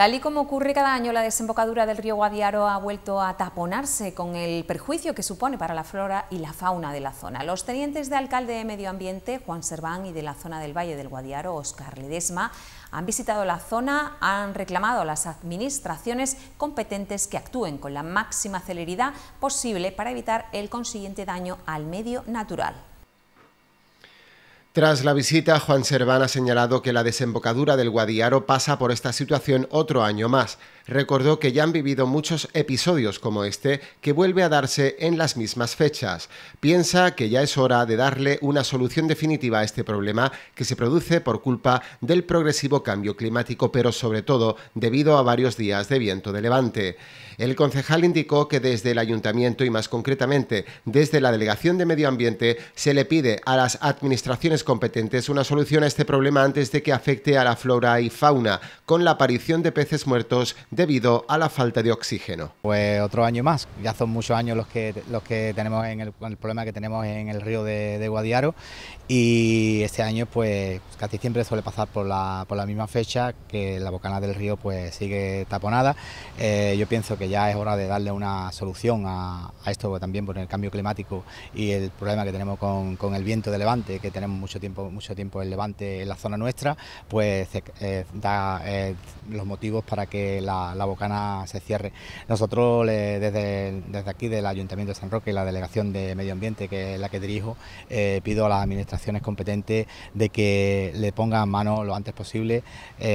Tal y como ocurre cada año, la desembocadura del río Guadiaro ha vuelto a taponarse con el perjuicio que supone para la flora y la fauna de la zona. Los tenientes de alcalde de Medio Ambiente, Juan Serván, y de la zona del Valle del Guadiaro, Oscar Ledesma, han visitado la zona, han reclamado a las administraciones competentes que actúen con la máxima celeridad posible para evitar el consiguiente daño al medio natural. Tras la visita, Juan Serván ha señalado que la desembocadura del Guadiaro pasa por esta situación otro año más. Recordó que ya han vivido muchos episodios como este que vuelve a darse en las mismas fechas. Piensa que ya es hora de darle una solución definitiva a este problema que se produce por culpa del progresivo cambio climático, pero sobre todo debido a varios días de viento de levante. El concejal indicó que desde el ayuntamiento y más concretamente desde la Delegación de Medio Ambiente se le pide a las administraciones competentes una solución a este problema antes de que afecte a la flora y fauna, con la aparición de peces muertos debido a la falta de oxígeno. Pues otro año más, ya son muchos años los que, los que tenemos en el, problema que tenemos en el río de, Guadiaro y este año pues casi siempre suele pasar por la, por la misma fecha que la bocana del río pues sigue taponada. Eh, yo pienso que ya es hora de darle una solución a, esto también por el cambio climático y el problema que tenemos con, con el viento de levante, que tenemos mucho mucho tiempo, mucho tiempo el Levante en la zona nuestra, pues eh, eh, da eh, los motivos para que la, bocana se cierre. Nosotros desde, aquí del Ayuntamiento de San Roque y la Delegación de Medio Ambiente, que es la que dirijo, pido a las administraciones competentes de que le pongan mano lo antes posible,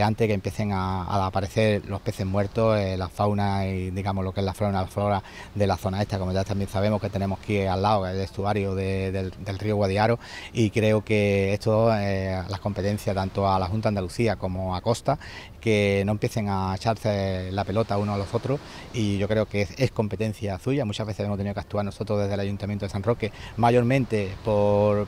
antes que empiecen a, aparecer los peces muertos, la fauna y digamos lo que es la fauna, flora de la zona esta, como ya también sabemos que tenemos aquí al lado el estuario del, del río Guadiaro y creo que esto eh, las competencias tanto a la Junta de Andalucía como a Costa, que no empiecen a echarse la pelota uno a los otros y yo creo que es, competencia suya. Muchas veces hemos tenido que actuar nosotros desde el Ayuntamiento de San Roque, mayormente por,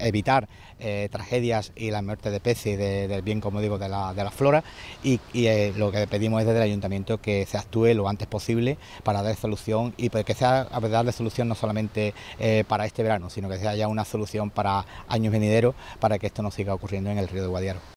evitar eh, tragedias y la muerte de peces del bien, como digo, de la, flora y, eh, lo que pedimos es desde el Ayuntamiento que se actúe lo antes posible para dar solución y que sea a darle solución no solamente eh, para este verano, sino que sea ya una solución para años venidero para que esto no siga ocurriendo en el río de Guadiaro.